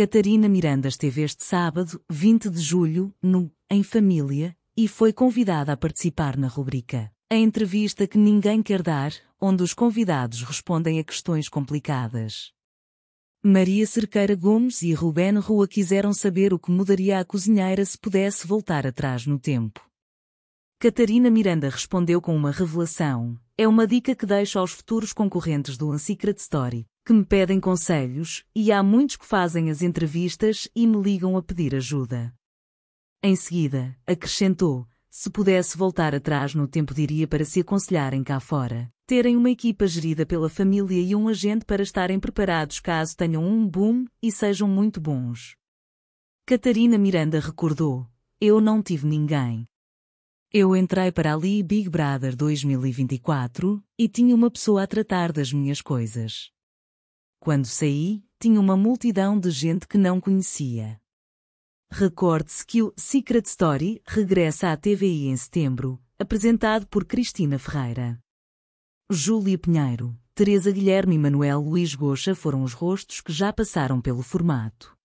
Catarina Miranda esteve este sábado, 20 de julho, no Em Família, e foi convidada a participar na rubrica A Entrevista que Ninguém Quer Dar, onde os convidados respondem a questões complicadas. Maria Cerqueira Gomes e Rubén Rua quiseram saber o que mudaria a cozinheira se pudesse voltar atrás no tempo. Catarina Miranda respondeu com uma revelação. É uma dica que deixo aos futuros concorrentes do Unsecret Story, que me pedem conselhos, e há muitos que fazem as entrevistas e me ligam a pedir ajuda. Em seguida, acrescentou, se pudesse voltar atrás no tempo diria para se aconselharem cá fora. Terem uma equipa gerida pela família e um agente para estarem preparados caso tenham um boom e sejam muito bons. Catarina Miranda recordou: Eu não tive ninguém. Eu entrei para ali Big Brother 2024 e tinha uma pessoa a tratar das minhas coisas. Quando saí, tinha uma multidão de gente que não conhecia. Recorde-se que o Secret Story regressa à TVI em setembro, apresentado por Cristina Ferreira. Júlia Pinheiro, Teresa Guilherme e Manuel Luís Goxa foram os rostos que já passaram pelo formato.